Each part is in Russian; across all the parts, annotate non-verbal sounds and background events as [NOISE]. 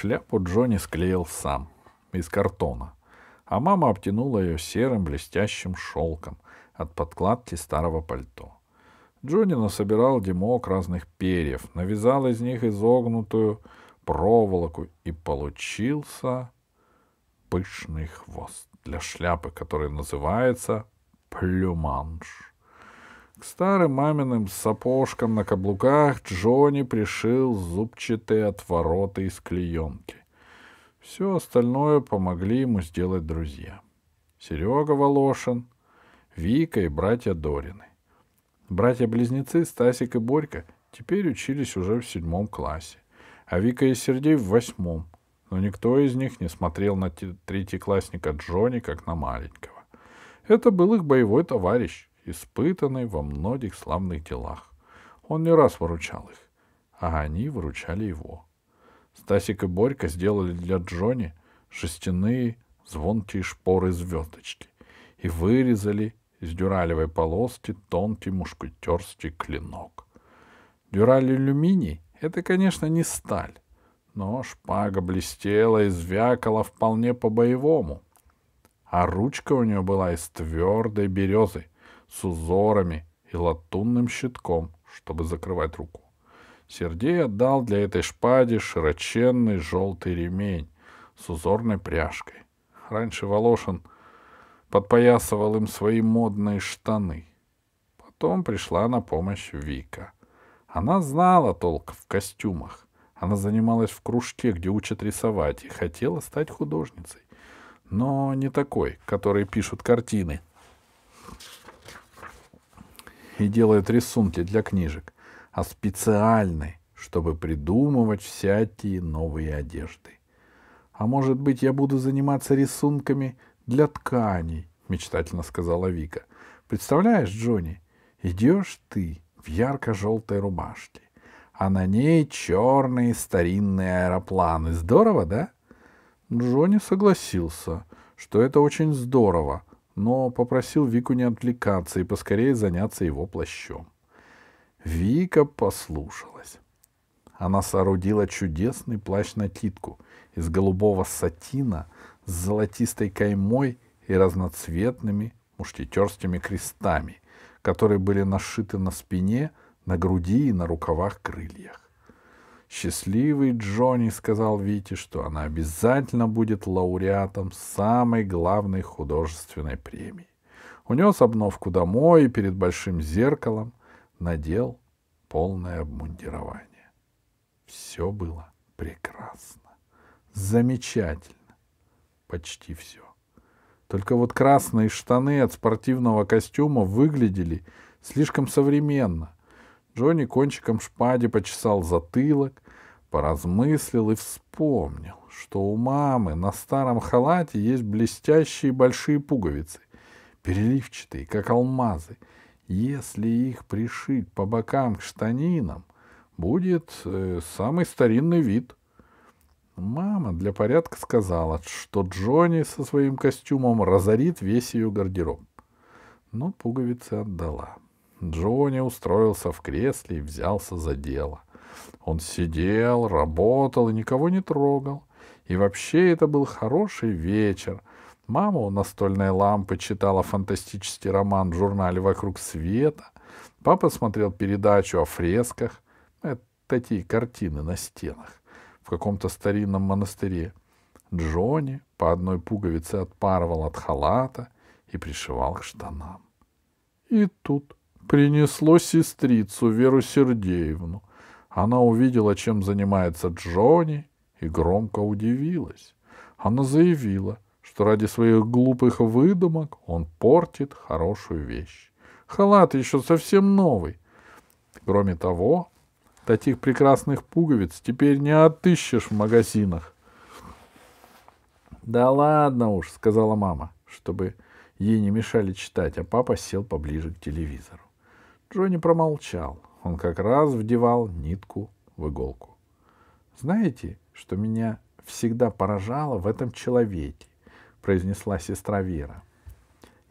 Шляпу Джонни склеил сам, из картона, а мама обтянула ее серым блестящим шелком от подкладки старого пальто. Джонни насобирал димок разных перьев, навязал из них изогнутую проволоку, и получился пышный хвост для шляпы, который называется плюманж. К старым маминым сапожкам на каблуках Джонни пришил зубчатые отвороты из клеенки. Все остальное помогли ему сделать друзья. Серега Волошин, Вика и братья Дорины. Братья-близнецы Стасик и Борька теперь учились уже в седьмом классе, а Вика и Сергей в восьмом, но никто из них не смотрел на третьеклассника Джонни как на маленького. Это был их боевой товарищ испытанный во многих славных делах. Он не раз выручал их, а они выручали его. Стасик и Борька сделали для Джонни шестяные звонкие шпоры звездочки и вырезали из дюралевой полоски тонкий мушкетерский клинок. Дюраль алюминий — это, конечно, не сталь, но шпага блестела и звякала вполне по-боевому. А ручка у нее была из твердой березы, с узорами и латунным щитком, чтобы закрывать руку. Сергей отдал для этой шпади широченный желтый ремень с узорной пряжкой. Раньше Волошин подпоясывал им свои модные штаны. Потом пришла на помощь Вика. Она знала толк в костюмах. Она занималась в кружке, где учат рисовать, и хотела стать художницей. Но не такой, которые пишут картины, и делают рисунки для книжек, а специальны, чтобы придумывать всякие новые одежды. А может быть, я буду заниматься рисунками для тканей, мечтательно сказала Вика. Представляешь, Джонни, идешь ты в ярко-желтой рубашке, а на ней черные старинные аэропланы. Здорово, да? Джонни согласился, что это очень здорово, но попросил Вику не отвлекаться и поскорее заняться его плащом. Вика послушалась. Она соорудила чудесный плащ-накидку из голубого сатина с золотистой каймой и разноцветными мушкетерскими крестами, которые были нашиты на спине, на груди и на рукавах крыльях. Счастливый Джонни сказал Вите, что она обязательно будет лауреатом самой главной художественной премии. Унес обновку домой и перед большим зеркалом надел полное обмундирование. Все было прекрасно, замечательно, почти все. Только вот красные штаны от спортивного костюма выглядели слишком современно. Джонни кончиком шпади почесал затылок, поразмыслил и вспомнил, что у мамы на старом халате есть блестящие большие пуговицы, переливчатые, как алмазы. Если их пришить по бокам к штанинам, будет э, самый старинный вид. Мама для порядка сказала, что Джонни со своим костюмом разорит весь ее гардероб. Но пуговицы отдала. Джонни устроился в кресле и взялся за дело. Он сидел, работал и никого не трогал. И вообще это был хороший вечер. Мама у настольной лампы читала фантастический роман в журнале «Вокруг света». Папа смотрел передачу о фресках. Это такие картины на стенах в каком-то старинном монастыре. Джонни по одной пуговице отпарывал от халата и пришивал к штанам. И тут принесло сестрицу Веру Сергеевну. Она увидела, чем занимается Джонни, и громко удивилась. Она заявила, что ради своих глупых выдумок он портит хорошую вещь. Халат еще совсем новый. Кроме того, таких прекрасных пуговиц теперь не отыщешь в магазинах. «Да ладно уж», — сказала мама, чтобы ей не мешали читать, а папа сел поближе к телевизору. Джонни промолчал. Он как раз вдевал нитку в иголку. «Знаете, что меня всегда поражало в этом человеке?» — произнесла сестра Вера.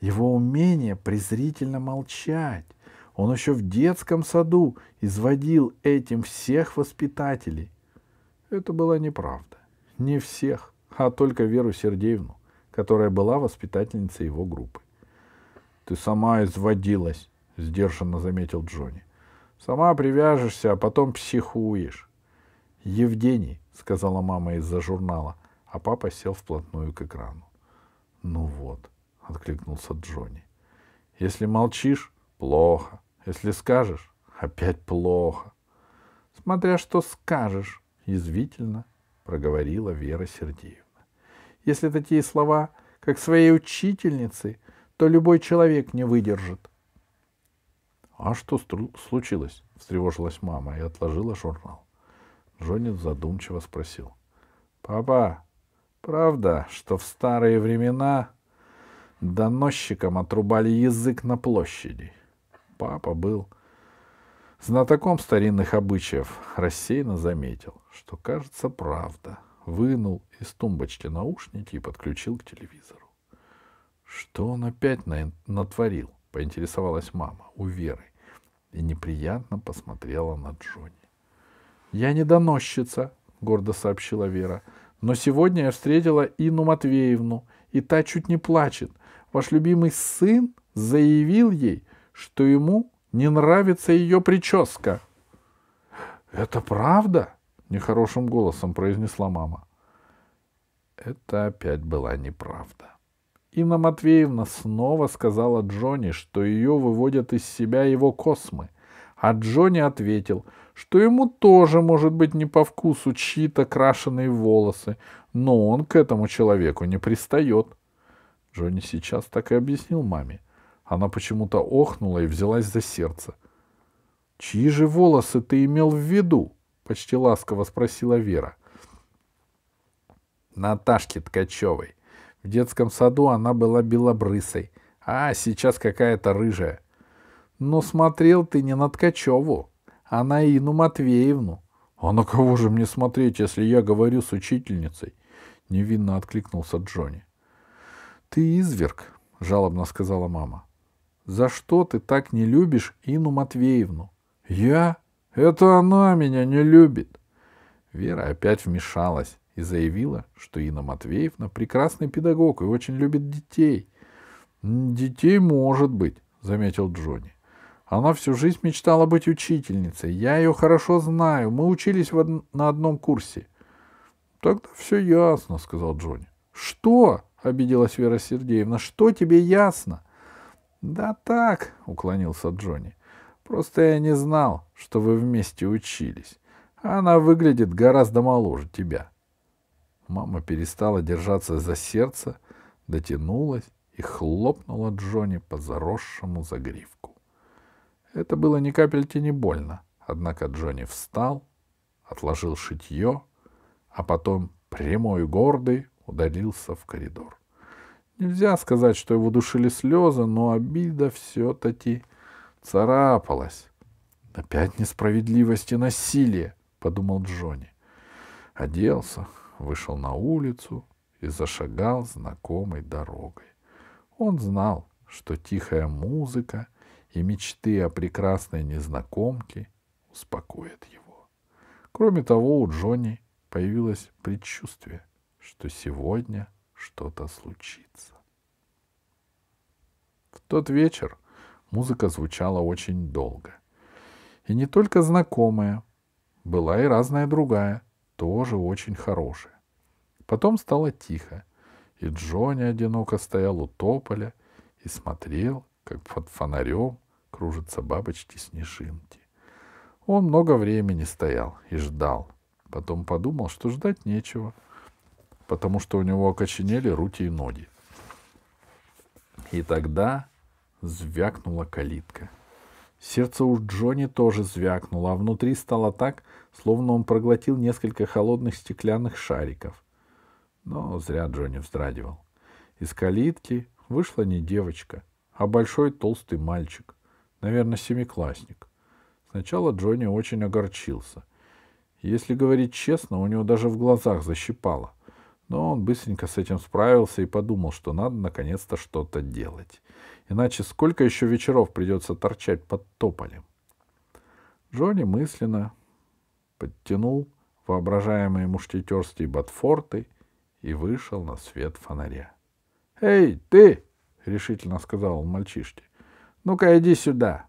«Его умение презрительно молчать. Он еще в детском саду изводил этим всех воспитателей». Это была неправда. Не всех, а только Веру Сергеевну, которая была воспитательницей его группы. «Ты сама изводилась», — сдержанно заметил Джонни. «Сама привяжешься, а потом психуешь». «Евгений», — сказала мама из-за журнала, а папа сел вплотную к экрану. «Ну вот», — откликнулся Джонни. «Если молчишь — плохо. Если скажешь — опять плохо». «Смотря что скажешь», — язвительно проговорила Вера Сергеевна. «Если такие слова, как своей учительницы, то любой человек не выдержит. «А что случилось?» — встревожилась мама и отложила журнал. Джонни задумчиво спросил. «Папа, правда, что в старые времена доносчикам отрубали язык на площади?» Папа был знатоком старинных обычаев, рассеянно заметил, что, кажется, правда. Вынул из тумбочки наушники и подключил к телевизору. Что он опять на... натворил? — поинтересовалась мама у Веры и неприятно посмотрела на Джонни. «Я не доносчица», — гордо сообщила Вера, — «но сегодня я встретила Инну Матвеевну, и та чуть не плачет. Ваш любимый сын заявил ей, что ему не нравится ее прическа». «Это правда?» — нехорошим голосом произнесла мама. Это опять была неправда. Инна Матвеевна снова сказала Джонни, что ее выводят из себя его космы. А Джонни ответил, что ему тоже может быть не по вкусу чьи-то крашеные волосы, но он к этому человеку не пристает. Джонни сейчас так и объяснил маме. Она почему-то охнула и взялась за сердце. «Чьи же волосы ты имел в виду?» — почти ласково спросила Вера. «Наташки Ткачевой», в детском саду она была белобрысой, а сейчас какая-то рыжая. Но смотрел ты не на Ткачеву, а на Ину Матвеевну. «А на кого же мне смотреть, если я говорю с учительницей?» — невинно откликнулся Джонни. «Ты изверг», — жалобно сказала мама. «За что ты так не любишь Ину Матвеевну?» «Я? Это она меня не любит!» Вера опять вмешалась и заявила, что Инна Матвеевна прекрасный педагог и очень любит детей. «Детей может быть», — заметил Джонни. «Она всю жизнь мечтала быть учительницей. Я ее хорошо знаю. Мы учились од... на одном курсе». «Тогда все ясно», — сказал Джонни. «Что?» — обиделась Вера Сергеевна. «Что тебе ясно?» «Да так», — уклонился Джонни. «Просто я не знал, что вы вместе учились. Она выглядит гораздо моложе тебя». Мама перестала держаться за сердце, дотянулась и хлопнула Джонни по заросшему загривку. Это было ни капельки не больно, однако Джонни встал, отложил шитье, а потом прямой и гордый удалился в коридор. Нельзя сказать, что его душили слезы, но обида все-таки царапалась. «Опять несправедливость и насилие», — подумал Джонни. Оделся, вышел на улицу и зашагал знакомой дорогой. Он знал, что тихая музыка и мечты о прекрасной незнакомке успокоят его. Кроме того, у Джонни появилось предчувствие, что сегодня что-то случится. В тот вечер музыка звучала очень долго. И не только знакомая, была и разная другая, тоже очень хорошие. Потом стало тихо, и Джонни одиноко стоял у тополя и смотрел, как под фонарем кружатся бабочки-снежинки. Он много времени стоял и ждал. Потом подумал, что ждать нечего, потому что у него окоченели руки и ноги. И тогда звякнула калитка. Сердце у Джонни тоже звякнуло, а внутри стало так, словно он проглотил несколько холодных стеклянных шариков. Но зря Джонни вздрагивал. Из калитки вышла не девочка, а большой толстый мальчик, наверное, семиклассник. Сначала Джонни очень огорчился. Если говорить честно, у него даже в глазах защипало. Но он быстренько с этим справился и подумал, что надо наконец-то что-то делать. Иначе сколько еще вечеров придется торчать под тополем? Джонни мысленно подтянул воображаемые мушкетерские ботфорты и вышел на свет фонаря. — Эй, ты! — решительно сказал он мальчишке. — Ну-ка, иди сюда!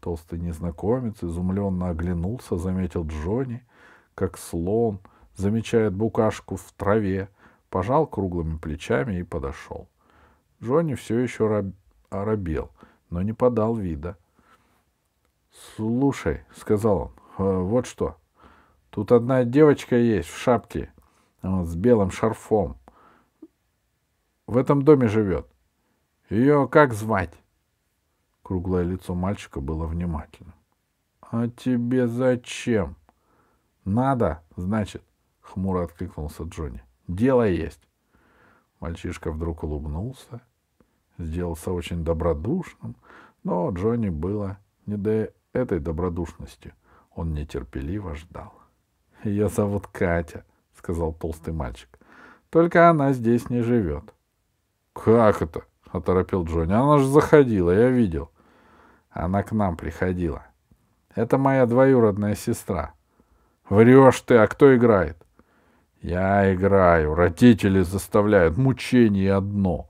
Толстый незнакомец изумленно оглянулся, заметил Джонни, как слон замечает букашку в траве, пожал круглыми плечами и подошел. Джонни все еще раб... оробел, но не подал вида. — Слушай, — сказал он, — «э, вот что — Тут одна девочка есть в шапке, вот, с белым шарфом. В этом доме живет. Ее как звать? Круглое лицо мальчика было внимательно. А тебе зачем? Надо, значит, хмуро откликнулся Джонни. Дело есть. Мальчишка вдруг улыбнулся, сделался очень добродушным, но Джонни было не до этой добродушности. Он нетерпеливо ждал. Ее зовут Катя, — сказал толстый мальчик. — Только она здесь не живет. — Как это? — оторопил Джонни. — Она же заходила, я видел. — Она к нам приходила. Это моя двоюродная сестра. — Врешь ты, а кто играет? — Я играю. Родители заставляют. Мучение одно.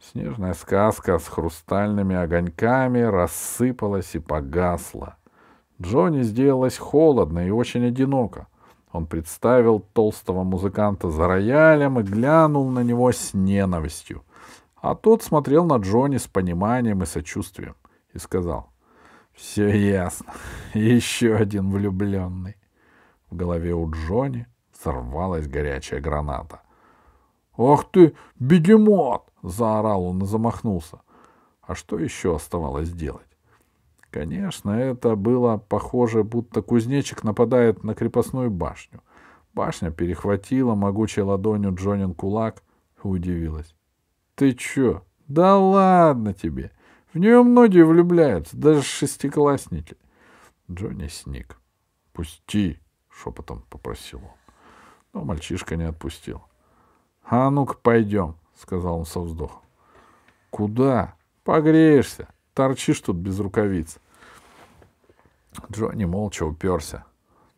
Снежная сказка с хрустальными огоньками рассыпалась и погасла. Джонни сделалось холодно и очень одиноко. Он представил толстого музыканта за роялем и глянул на него с ненавистью. А тот смотрел на Джонни с пониманием и сочувствием и сказал, «Все ясно, [LAUGHS] еще один влюбленный». В голове у Джонни сорвалась горячая граната. «Ах ты, бегемот!» — заорал он и замахнулся. А что еще оставалось делать? Конечно, это было похоже, будто кузнечик нападает на крепостную башню. Башня перехватила могучей ладонью Джонин кулак и удивилась. «Ты чё? Да ладно тебе! В нее многие влюбляются, даже шестиклассники!» Джонни сник. «Пусти!» — шепотом попросил он. Но мальчишка не отпустил. «А ну-ка пойдем!» — сказал он со вздохом. «Куда? Погреешься! Торчишь тут без рукавиц!» Джонни молча уперся.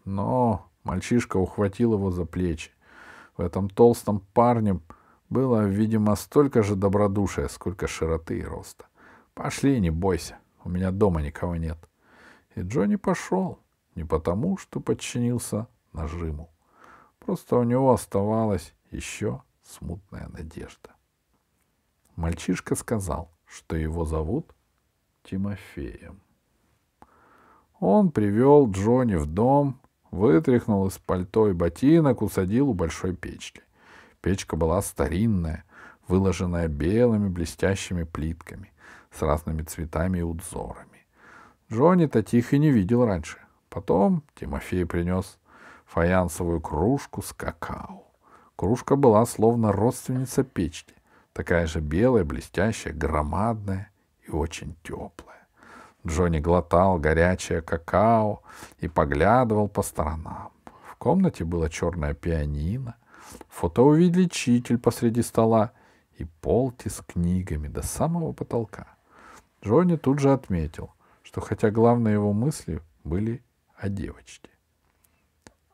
Но мальчишка ухватил его за плечи. В этом толстом парне было, видимо, столько же добродушия, сколько широты и роста. «Пошли, не бойся, у меня дома никого нет». И Джонни пошел. Не потому, что подчинился нажиму. Просто у него оставалась еще смутная надежда. Мальчишка сказал, что его зовут Тимофеем. Он привел Джонни в дом, вытряхнул из пальто и ботинок, усадил у большой печки. Печка была старинная, выложенная белыми блестящими плитками с разными цветами и узорами. Джонни-то тихо не видел раньше. Потом Тимофей принес фаянсовую кружку с какао. Кружка была словно родственница печки, такая же белая, блестящая, громадная и очень теплая. Джонни глотал горячее какао и поглядывал по сторонам. В комнате было черное пианино, фотоувеличитель посреди стола и полки с книгами до самого потолка. Джонни тут же отметил, что хотя главные его мысли были о девочке.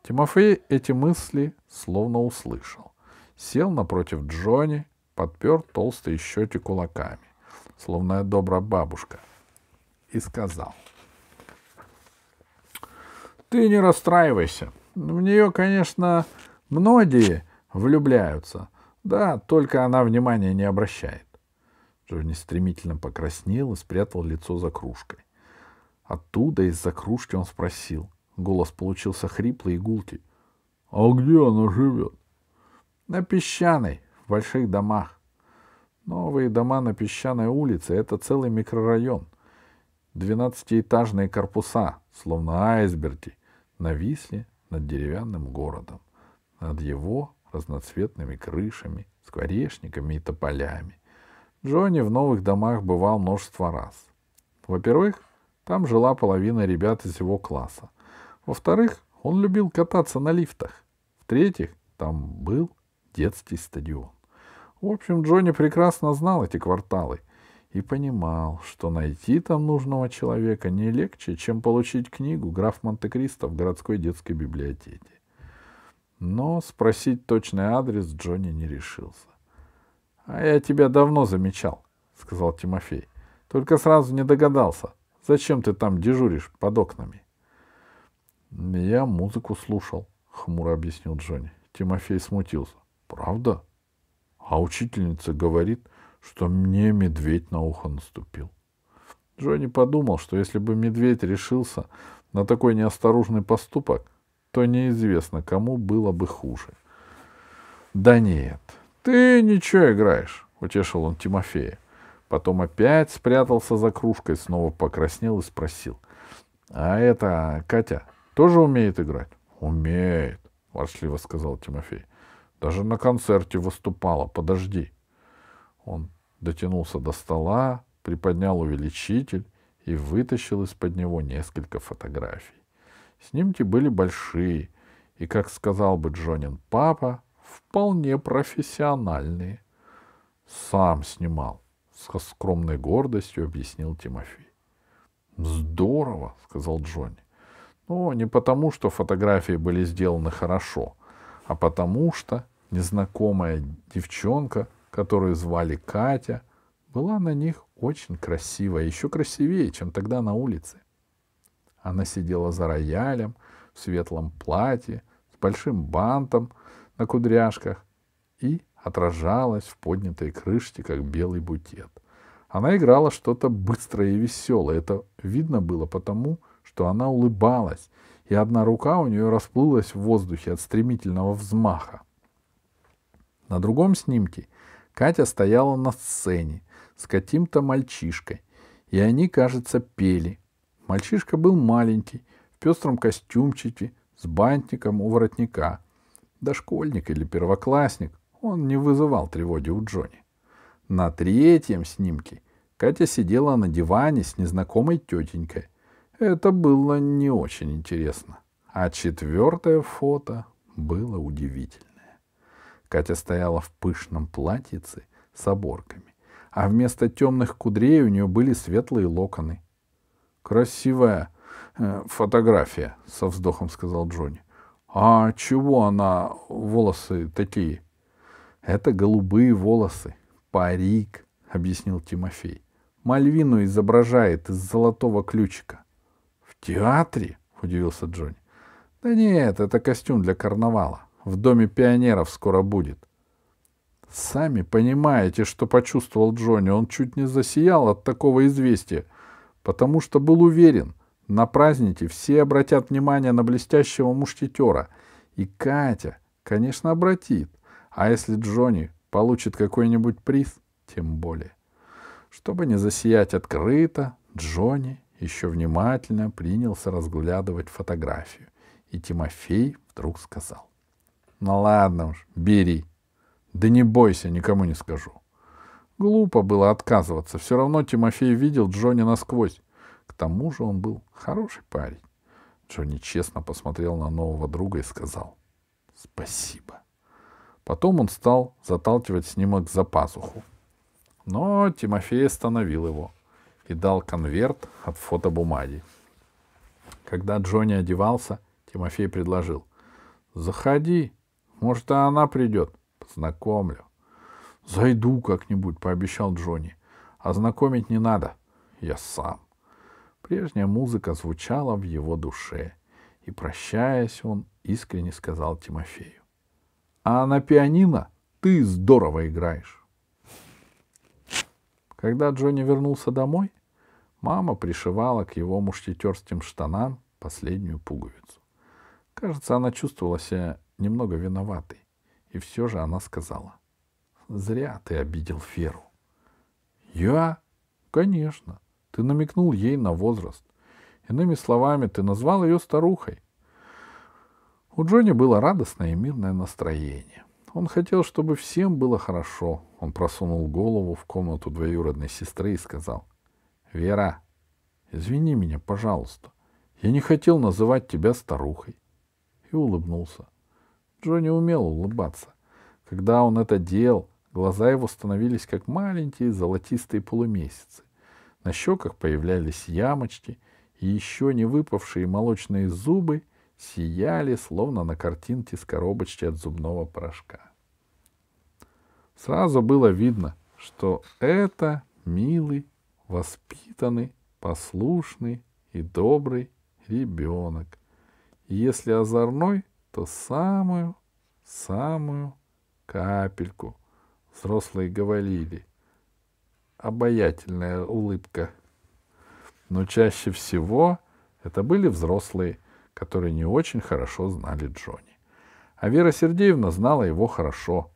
Тимофей эти мысли словно услышал. Сел напротив Джонни, подпер толстые щеки кулаками, словно добрая бабушка — и сказал. Ты не расстраивайся. В нее, конечно, многие влюбляются. Да, только она внимания не обращает. Джонни стремительно покраснел и спрятал лицо за кружкой. Оттуда из-за кружки он спросил. Голос получился хриплый и гулкий. «А где она живет?» «На Песчаной, в больших домах. Новые дома на Песчаной улице — это целый микрорайон. Двенадцатиэтажные корпуса, словно айсберги, нависли над деревянным городом, над его разноцветными крышами, скворечниками и тополями. Джонни в новых домах бывал множество раз. Во-первых, там жила половина ребят из его класса. Во-вторых, он любил кататься на лифтах. В-третьих, там был детский стадион. В общем, Джонни прекрасно знал эти кварталы — и понимал, что найти там нужного человека не легче, чем получить книгу «Граф Монте-Кристо» в городской детской библиотеке. Но спросить точный адрес Джонни не решился. — А я тебя давно замечал, — сказал Тимофей. — Только сразу не догадался, зачем ты там дежуришь под окнами. — Я музыку слушал, — хмуро объяснил Джонни. Тимофей смутился. — Правда? А учительница говорит, что мне медведь на ухо наступил. Джонни подумал, что если бы медведь решился на такой неосторожный поступок, то неизвестно, кому было бы хуже. «Да нет, ты ничего играешь», — утешил он Тимофея. Потом опять спрятался за кружкой, снова покраснел и спросил. «А это Катя тоже умеет играть?» «Умеет», — ворчливо сказал Тимофей. «Даже на концерте выступала, подожди». Он дотянулся до стола, приподнял увеличитель и вытащил из-под него несколько фотографий. Снимки были большие и, как сказал бы Джонин папа, вполне профессиональные. «Сам снимал», — с скромной гордостью объяснил Тимофей. «Здорово», — сказал Джонни. «Но не потому, что фотографии были сделаны хорошо, а потому что незнакомая девчонка которую звали Катя, была на них очень красивая, еще красивее, чем тогда на улице. Она сидела за роялем в светлом платье с большим бантом на кудряшках и отражалась в поднятой крышке, как белый букет. Она играла что-то быстрое и веселое. Это видно было потому, что она улыбалась, и одна рука у нее расплылась в воздухе от стремительного взмаха. На другом снимке Катя стояла на сцене с каким-то мальчишкой, и они, кажется, пели. Мальчишка был маленький, в пестром костюмчике, с бантиком у воротника. Дошкольник или первоклассник, он не вызывал тревоги у Джонни. На третьем снимке Катя сидела на диване с незнакомой тетенькой. Это было не очень интересно. А четвертое фото было удивительно. Катя стояла в пышном платьице с оборками, а вместо темных кудрей у нее были светлые локоны. «Красивая э, фотография», — со вздохом сказал Джонни. «А чего она волосы такие?» «Это голубые волосы. Парик», — объяснил Тимофей. «Мальвину изображает из золотого ключика». «В театре?» — удивился Джонни. «Да нет, это костюм для карнавала в Доме пионеров скоро будет. Сами понимаете, что почувствовал Джонни. Он чуть не засиял от такого известия, потому что был уверен, на празднике все обратят внимание на блестящего мушкетера. И Катя, конечно, обратит. А если Джонни получит какой-нибудь приз, тем более. Чтобы не засиять открыто, Джонни еще внимательно принялся разглядывать фотографию. И Тимофей вдруг сказал. Ну ладно уж, бери. Да не бойся, никому не скажу. Глупо было отказываться. Все равно Тимофей видел Джонни насквозь. К тому же он был хороший парень. Джонни честно посмотрел на нового друга и сказал «Спасибо». Потом он стал заталкивать снимок за пазуху. Но Тимофей остановил его и дал конверт от фотобумаги. Когда Джонни одевался, Тимофей предложил «Заходи, может, и она придет. Познакомлю. Зайду как-нибудь, пообещал Джонни. А знакомить не надо. Я сам. Прежняя музыка звучала в его душе. И, прощаясь, он искренне сказал Тимофею. А на пианино ты здорово играешь. Когда Джонни вернулся домой, мама пришивала к его мушкетерским штанам последнюю пуговицу. Кажется, она чувствовала себя немного виноватый И все же она сказала. «Зря ты обидел Феру». «Я? Конечно. Ты намекнул ей на возраст. Иными словами, ты назвал ее старухой». У Джонни было радостное и мирное настроение. Он хотел, чтобы всем было хорошо. Он просунул голову в комнату двоюродной сестры и сказал. «Вера, извини меня, пожалуйста. Я не хотел называть тебя старухой». И улыбнулся. Джонни умел улыбаться. Когда он это делал, глаза его становились как маленькие золотистые полумесяцы. На щеках появлялись ямочки, и еще не выпавшие молочные зубы сияли, словно на картинке с коробочки от зубного порошка. Сразу было видно, что это милый, воспитанный, послушный и добрый ребенок. И если озорной, то самую, самую капельку. Взрослые говорили. Обаятельная улыбка. Но чаще всего это были взрослые, которые не очень хорошо знали Джонни. А Вера Сергеевна знала его хорошо.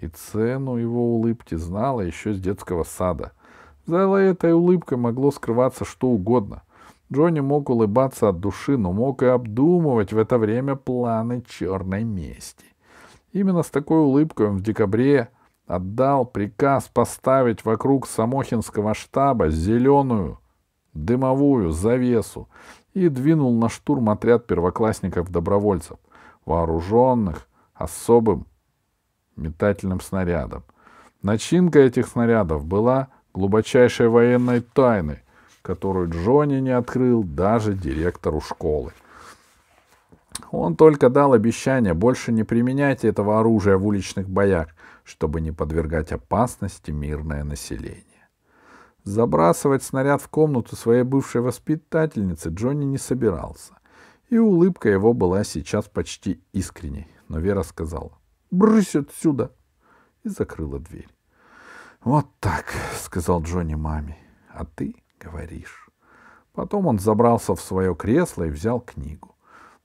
И цену его улыбки знала еще с детского сада. За этой улыбкой могло скрываться что угодно — Джонни мог улыбаться от души, но мог и обдумывать в это время планы черной мести. Именно с такой улыбкой он в декабре отдал приказ поставить вокруг Самохинского штаба зеленую дымовую завесу и двинул на штурм отряд первоклассников-добровольцев, вооруженных особым метательным снарядом. Начинка этих снарядов была глубочайшей военной тайной которую Джонни не открыл даже директору школы. Он только дал обещание больше не применять этого оружия в уличных боях, чтобы не подвергать опасности мирное население. Забрасывать снаряд в комнату своей бывшей воспитательницы Джонни не собирался. И улыбка его была сейчас почти искренней. Но Вера сказала «Брысь отсюда!» и закрыла дверь. «Вот так», — сказал Джонни маме. «А ты говоришь. Потом он забрался в свое кресло и взял книгу.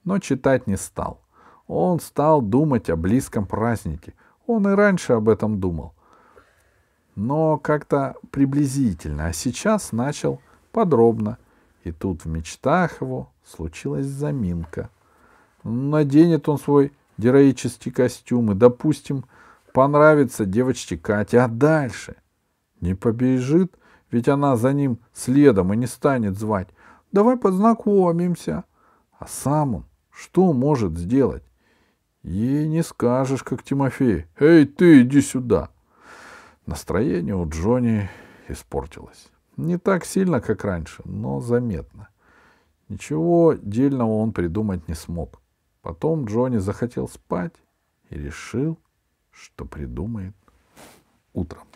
Но читать не стал. Он стал думать о близком празднике. Он и раньше об этом думал. Но как-то приблизительно. А сейчас начал подробно. И тут в мечтах его случилась заминка. Наденет он свой героический костюм и, допустим, понравится девочке Кате. А дальше? Не побежит ведь она за ним следом и не станет звать. Давай познакомимся. А сам он что может сделать? Ей не скажешь, как Тимофей. Эй, ты, иди сюда. Настроение у Джонни испортилось. Не так сильно, как раньше, но заметно. Ничего дельного он придумать не смог. Потом Джонни захотел спать и решил, что придумает утром.